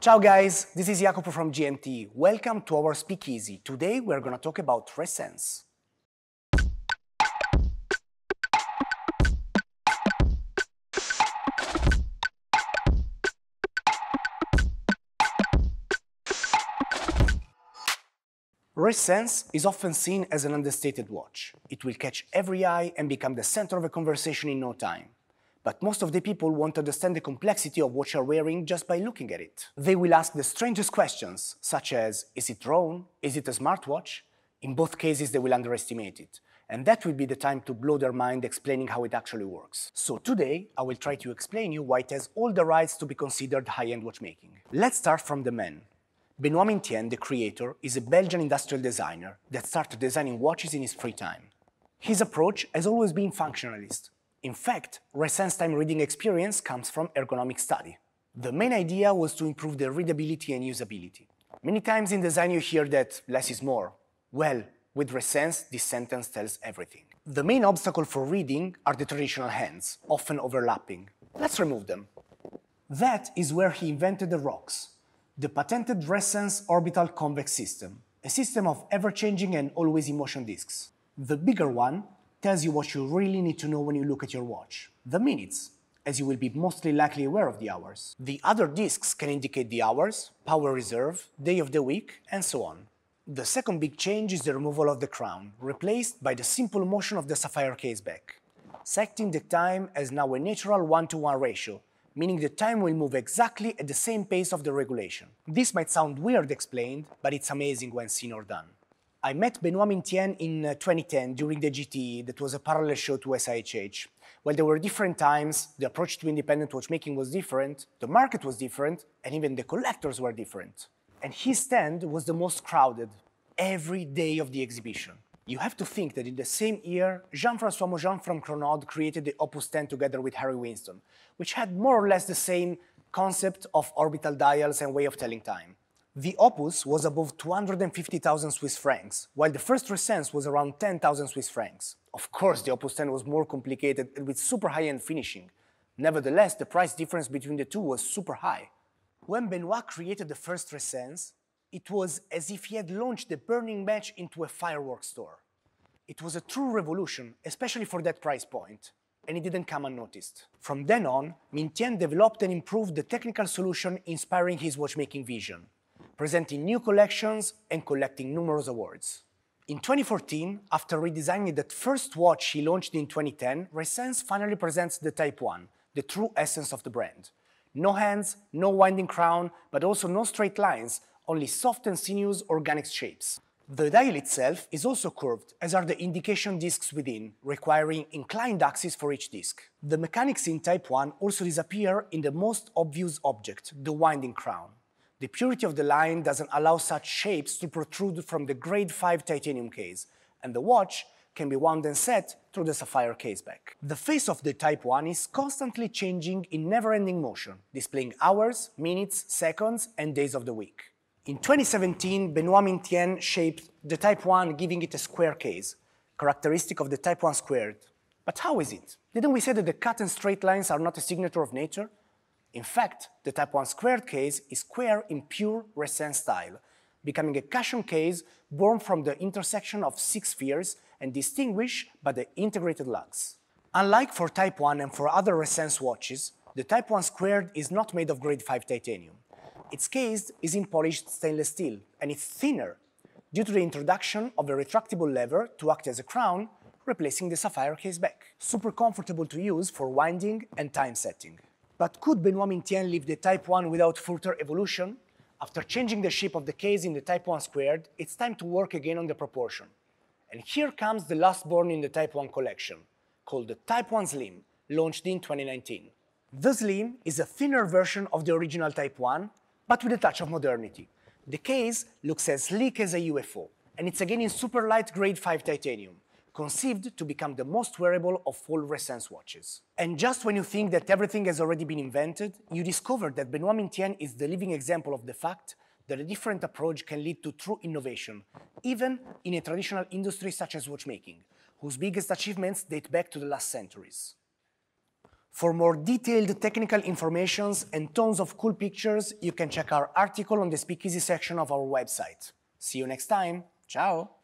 Ciao guys, this is Jacopo from GMT. Welcome to our Speakeasy. Today we're gonna talk about Resense. Resense is often seen as an understated watch. It will catch every eye and become the center of a conversation in no time but most of the people won't understand the complexity of what you're wearing just by looking at it. They will ask the strangest questions, such as, is it wrong? Is it a smartwatch? In both cases, they will underestimate it. And that will be the time to blow their mind explaining how it actually works. So today, I will try to explain you why it has all the rights to be considered high-end watchmaking. Let's start from the men. Benoit Mintien, the creator, is a Belgian industrial designer that started designing watches in his free time. His approach has always been functionalist, in fact, Resens time reading experience comes from ergonomic study. The main idea was to improve the readability and usability. Many times in design you hear that less is more. Well, with Resense, this sentence tells everything. The main obstacle for reading are the traditional hands, often overlapping. Let's remove them. That is where he invented the rocks, the patented Resense orbital convex system, a system of ever-changing and always in motion disks. The bigger one tells you what you really need to know when you look at your watch, the minutes, as you will be mostly likely aware of the hours. The other disks can indicate the hours, power reserve, day of the week, and so on. The second big change is the removal of the crown, replaced by the simple motion of the sapphire case back, setting the time as now a natural one to -one ratio, meaning the time will move exactly at the same pace of the regulation. This might sound weird explained, but it's amazing when seen or done. I met Benoit Mintien in uh, 2010 during the GT that was a parallel show to SIHH. While there were different times, the approach to independent watchmaking was different, the market was different, and even the collectors were different. And his stand was the most crowded every day of the exhibition. You have to think that in the same year, Jean-François Mojan from Cronod created the Opus 10 together with Harry Winston, which had more or less the same concept of orbital dials and way of telling time. The opus was above 250,000 Swiss francs, while the first Resens was around 10,000 Swiss francs. Of course, the opus 10 was more complicated and with super high-end finishing. Nevertheless, the price difference between the two was super high. When Benoit created the first Resens, it was as if he had launched the burning match into a fireworks store. It was a true revolution, especially for that price point, and it didn't come unnoticed. From then on, Mintien developed and improved the technical solution inspiring his watchmaking vision presenting new collections and collecting numerous awards. In 2014, after redesigning that first watch he launched in 2010, Resense finally presents the Type 1, the true essence of the brand. No hands, no winding crown, but also no straight lines, only soft and sinuous organic shapes. The dial itself is also curved, as are the indication discs within, requiring inclined axis for each disc. The mechanics in Type 1 also disappear in the most obvious object, the winding crown. The purity of the line doesn't allow such shapes to protrude from the grade 5 titanium case, and the watch can be wound and set through the sapphire caseback. The face of the Type 1 is constantly changing in never-ending motion, displaying hours, minutes, seconds, and days of the week. In 2017, Benoit Mintien shaped the Type 1, giving it a square case, characteristic of the Type 1 squared. But how is it? Didn't we say that the cut and straight lines are not a signature of nature? In fact, the type 1 squared case is square in pure Resen style, becoming a Cushion case born from the intersection of six spheres and distinguished by the integrated lugs. Unlike for type 1 and for other Resen watches, the type 1 squared is not made of grade 5 titanium. Its case is in polished stainless steel, and it's thinner due to the introduction of a retractable lever to act as a crown, replacing the sapphire case back. Super comfortable to use for winding and time setting. But could Benoit Mintien leave the type 1 without further evolution? After changing the shape of the case in the type 1 squared, it's time to work again on the proportion. And here comes the last born in the type 1 collection, called the type 1 slim, launched in 2019. The slim is a thinner version of the original type 1, but with a touch of modernity. The case looks as sleek as a UFO, and it's again in super light grade 5 titanium conceived to become the most wearable of all resense watches. And just when you think that everything has already been invented, you discover that Benoit Mintien is the living example of the fact that a different approach can lead to true innovation, even in a traditional industry such as watchmaking, whose biggest achievements date back to the last centuries. For more detailed technical informations and tons of cool pictures, you can check our article on the Speakeasy section of our website. See you next time. Ciao!